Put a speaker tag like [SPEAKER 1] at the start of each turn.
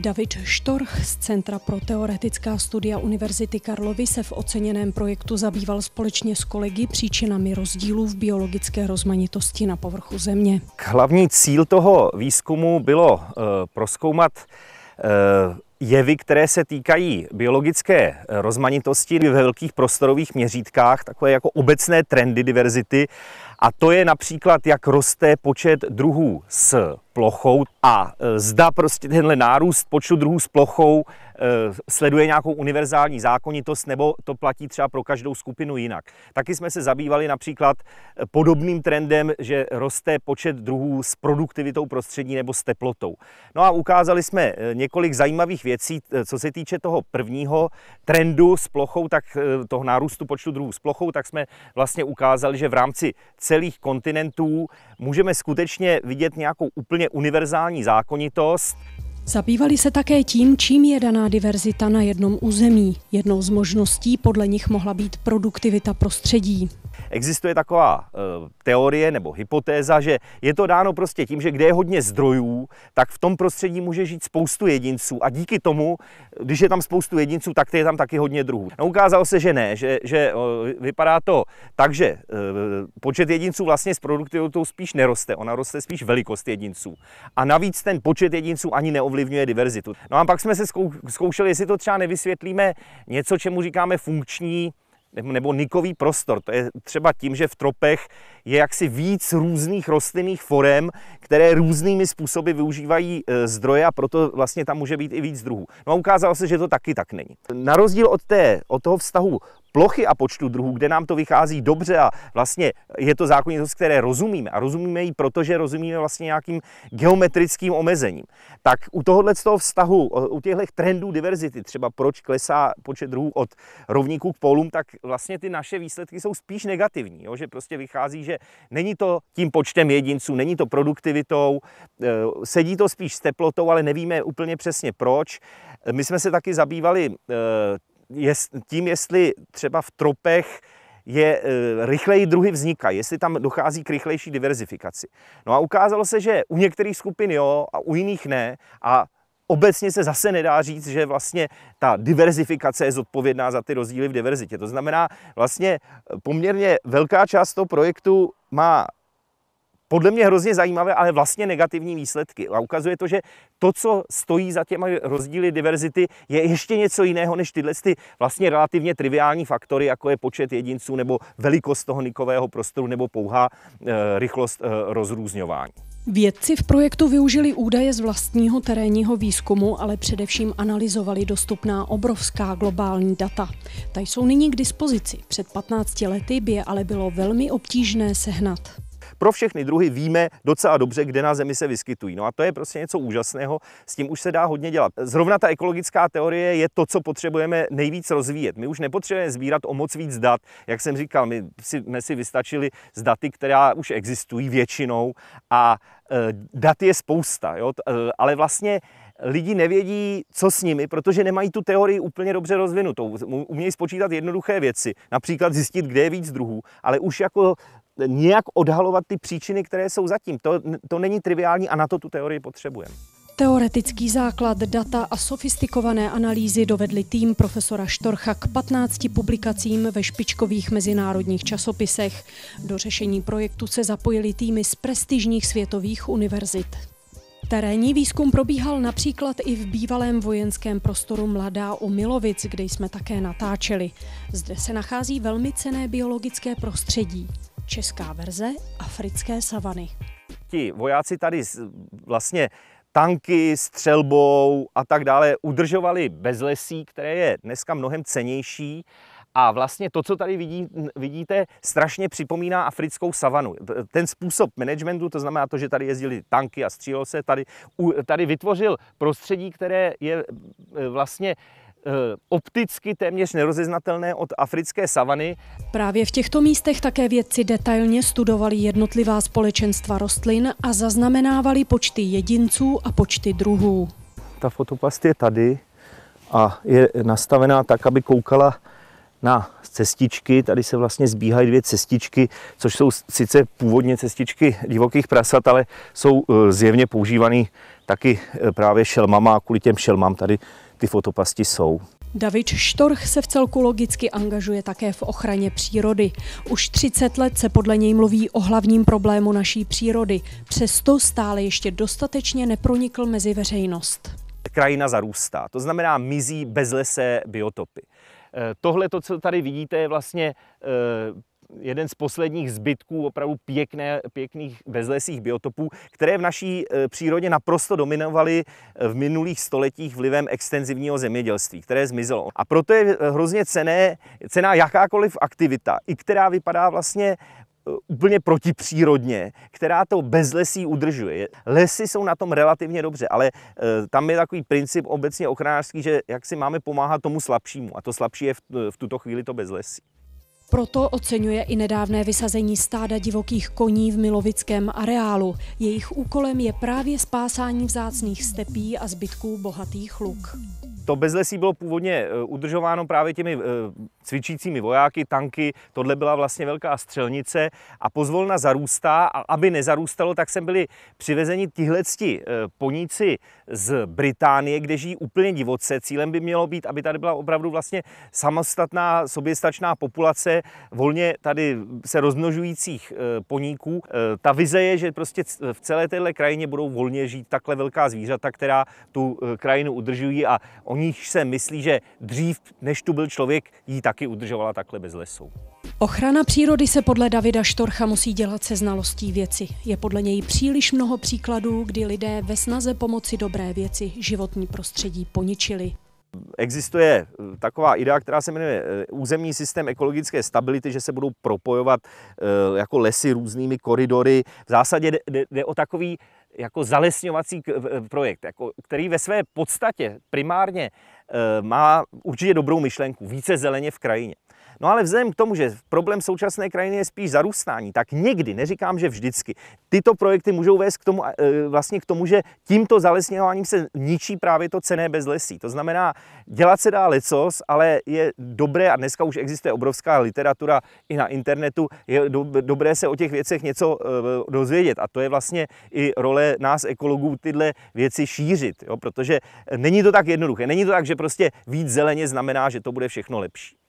[SPEAKER 1] David Štorch z Centra pro teoretická studia Univerzity Karlovy se v oceněném projektu zabýval společně s kolegy příčinami rozdílů v biologické rozmanitosti na povrchu Země.
[SPEAKER 2] Hlavní cíl toho výzkumu bylo eh, proskoumat eh, jevy, které se týkají biologické eh, rozmanitosti ve velkých prostorových měřítkách, takové jako obecné trendy diverzity. A to je například, jak roste počet druhů s plochou a eh, zda prostě tenhle nárůst počtu druhů s plochou eh, sleduje nějakou univerzální zákonitost nebo to platí třeba pro každou skupinu jinak. Taky jsme se zabývali například podobným trendem, že roste počet druhů s produktivitou prostředí nebo s teplotou. No a ukázali jsme několik zajímavých věcí. Eh, co se týče toho prvního trendu s plochou, tak eh, toho nárůstu počtu druhů s plochou, tak jsme vlastně ukázali, že v rámci celých kontinentů můžeme skutečně vidět nějakou úplně univerzální zákonitost.
[SPEAKER 1] Zabývali se také tím, čím je daná diverzita na jednom území. Jednou z možností podle nich mohla být produktivita prostředí.
[SPEAKER 2] Existuje taková eh, teorie nebo hypotéza, že je to dáno prostě tím, že kde je hodně zdrojů, tak v tom prostředí může žít spoustu jedinců a díky tomu, když je tam spoustu jedinců, tak je tam taky hodně druhů. No, ukázalo se, že ne, že, že eh, vypadá to tak, že eh, počet jedinců vlastně s produktivitou spíš neroste, ona roste spíš velikost jedinců. A navíc ten počet jedinců ani neovlivňuje diverzitu. No a pak jsme se zkoušeli, jestli to třeba nevysvětlíme něco, čemu říkáme funkční nebo nikový prostor. To je třeba tím, že v tropech je jaksi víc různých rostlinných forem, které různými způsoby využívají e, zdroje a proto vlastně tam může být i víc druhů. No a ukázalo se, že to taky tak není. Na rozdíl od, té, od toho vztahu plochy a počtu druhů, kde nám to vychází dobře a vlastně je to zákonitost, které rozumíme a rozumíme ji, protože rozumíme vlastně nějakým geometrickým omezením. Tak u tohohle z toho vztahu, u těchto trendů diverzity, třeba proč klesá počet druhů od rovníků k polům, tak vlastně ty naše výsledky jsou spíš negativní, jo? že prostě vychází, že není to tím počtem jedinců, není to produktivitou, e, sedí to spíš s teplotou, ale nevíme úplně přesně proč. My jsme se taky zabývali e, jest, tím, jestli třeba v tropech je e, rychleji druhy vzniká, jestli tam dochází k rychlejší diverzifikaci. No a ukázalo se, že u některých skupin jo a u jiných ne a obecně se zase nedá říct, že vlastně ta diverzifikace je zodpovědná za ty rozdíly v diverzitě. To znamená, vlastně poměrně velká část toho projektu má podle mě hrozně zajímavé, ale vlastně negativní výsledky. A ukazuje to, že to, co stojí za těmi rozdíly diverzity, je ještě něco jiného než tyhle ty vlastně relativně triviální faktory, jako je počet jedinců nebo velikost toho nikového prostoru nebo pouhá e, rychlost e, rozrůzňování.
[SPEAKER 1] Vědci v projektu využili údaje z vlastního terénního výzkumu, ale především analyzovali dostupná obrovská globální data. Ta jsou nyní k dispozici. Před 15 lety by je ale bylo velmi obtížné sehnat
[SPEAKER 2] pro všechny druhy víme docela dobře, kde na Zemi se vyskytují. No a to je prostě něco úžasného, s tím už se dá hodně dělat. Zrovna ta ekologická teorie je to, co potřebujeme nejvíc rozvíjet. My už nepotřebujeme sbírat o moc víc dat. Jak jsem říkal, my jsme si vystačili s daty, která už existují většinou a e, dat je spousta, jo? E, ale vlastně lidi nevědí, co s nimi, protože nemají tu teorii úplně dobře rozvinutou. Umějí spočítat jednoduché věci, například zjistit, kde je víc druhů, ale už jako nějak odhalovat ty příčiny, které jsou zatím. To, to není triviální a na to tu teorii potřebujeme.
[SPEAKER 1] Teoretický základ, data a sofistikované analýzy dovedly tým profesora Štorcha k 15 publikacím ve špičkových mezinárodních časopisech. Do řešení projektu se zapojili týmy z prestižních světových univerzit. Terénní výzkum probíhal například i v bývalém vojenském prostoru Mladá u Milovic, kde jsme také natáčeli. Zde se nachází velmi cené biologické prostředí. Česká verze africké savany.
[SPEAKER 2] Ti vojáci tady vlastně tanky, střelbou a tak dále udržovali bez lesí, které je dneska mnohem cenější. A vlastně to, co tady vidí, vidíte, strašně připomíná africkou savanu. Ten způsob managementu, to znamená to, že tady jezdili tanky a střílelo se, tady, tady vytvořil prostředí, které je e, vlastně Eh, opticky téměř nerozeznatelné od africké savany.
[SPEAKER 1] Právě v těchto místech také vědci detailně studovali jednotlivá společenstva rostlin a zaznamenávali počty jedinců a počty druhů.
[SPEAKER 2] Ta fotopast je tady a je nastavená tak, aby koukala na cestičky. Tady se vlastně zbíhají dvě cestičky, což jsou sice původně cestičky divokých prasat, ale jsou e, zjevně používané taky e, právě šelmama a kvůli těm šelmám tady ty fotopasti jsou.
[SPEAKER 1] David Štorch se v celku logicky angažuje také v ochraně přírody. Už 30 let se podle něj mluví o hlavním problému naší přírody, přesto stále ještě dostatečně nepronikl mezi veřejnost.
[SPEAKER 2] Krajina zarůstá, to znamená mizí bezlesé biotopy. Eh, tohle, to, co tady vidíte, je vlastně eh, jeden z posledních zbytků opravdu pěkné, pěkných bezlesých biotopů, které v naší eh, přírodě naprosto dominovaly v minulých stoletích vlivem extenzivního zemědělství, které zmizelo. A proto je hrozně cené, cená jakákoliv aktivita, i která vypadá vlastně Eh, úplně protipřírodně, která to bez lesí udržuje. Lesy jsou na tom relativně dobře, ale eh, tam je takový princip obecně ochranářský, že jak si máme pomáhat tomu slabšímu a to slabší je eh, v tuto chvíli to bez lesí.
[SPEAKER 1] Proto oceňuje i nedávné vysazení stáda divokých koní v Milovickém areálu. Jejich úkolem je právě spásání vzácných stepí a zbytků bohatých luk.
[SPEAKER 2] To bezlesí bylo původně udržováno právě těmi cvičícími vojáky, tanky, tohle byla vlastně velká střelnice a pozvolna zarůstá a aby nezarůstalo, tak sem byli přivezeni tihleti eh, poníci z Británie, kde žijí úplně divoce. Cílem by mělo být, aby tady byla opravdu vlastně samostatná, soběstačná populace volně tady se rozmnožujících eh, poníků. Eh, ta vize je, že prostě v celé téhle krajině budou volně žít takhle velká zvířata, která tu krajinu udržují a o nich se myslí, že dřív, než tu byl člověk, jí tak taky udržovala takhle bez lesů.
[SPEAKER 1] Ochrana přírody se podle Davida Štorcha musí dělat se znalostí věci. Je podle něj příliš mnoho příkladů, kdy lidé ve snaze pomoci dobré věci životní prostředí poničili.
[SPEAKER 2] Existuje eh, taková idea, která se jmenuje eh, územní systém ekologické stability, že se budou propojovat eh, jako lesy různými koridory. V zásadě jde, o takový jako zalesňovací projekt, jako, který ve své podstatě primárně má určitě dobrou myšlenku, více zeleně v krajině. No ale vzhledem k tomu, že problém současné krajiny je spíš zarůstání, tak někdy, neříkám, že vždycky, tyto projekty můžou vést k tomu, eh, vlastně k tomu, že tímto zalesňováním se ničí právě to cené lesí. To znamená, dělat se dá lecos, ale je dobré, a dneska už existuje obrovská literatura i na internetu, je do, dobré se o těch věcech něco eh, dozvědět. A to je vlastně i role nás ekologů tyhle věci šířit, jo? protože není to tak jednoduché. Není to tak, že prostě víc zeleně znamená, že to bude všechno lepší.